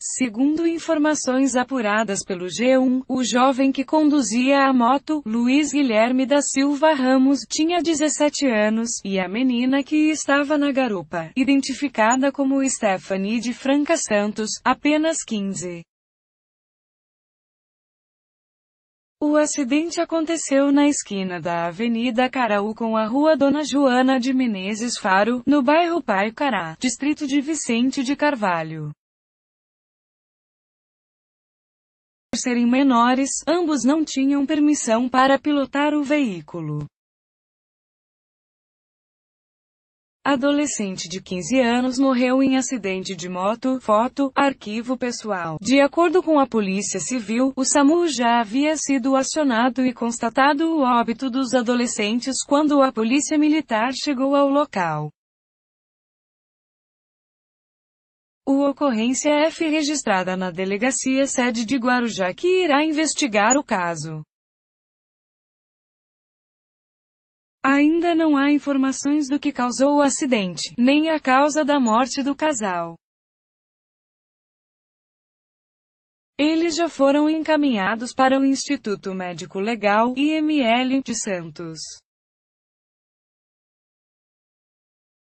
Segundo informações apuradas pelo G1, o jovem que conduzia a moto, Luiz Guilherme da Silva Ramos, tinha 17 anos, e a menina que estava na garupa, identificada como Stephanie de Franca Santos, apenas 15. O acidente aconteceu na esquina da Avenida Caraú com a Rua Dona Joana de Menezes Faro, no bairro Pai Cará, distrito de Vicente de Carvalho. serem menores, ambos não tinham permissão para pilotar o veículo. adolescente de 15 anos morreu em acidente de moto, foto, arquivo pessoal. De acordo com a Polícia Civil, o SAMU já havia sido acionado e constatado o óbito dos adolescentes quando a Polícia Militar chegou ao local. O ocorrência F é registrada na delegacia sede de Guarujá que irá investigar o caso. Ainda não há informações do que causou o acidente, nem a causa da morte do casal. Eles já foram encaminhados para o Instituto Médico Legal, IML, de Santos.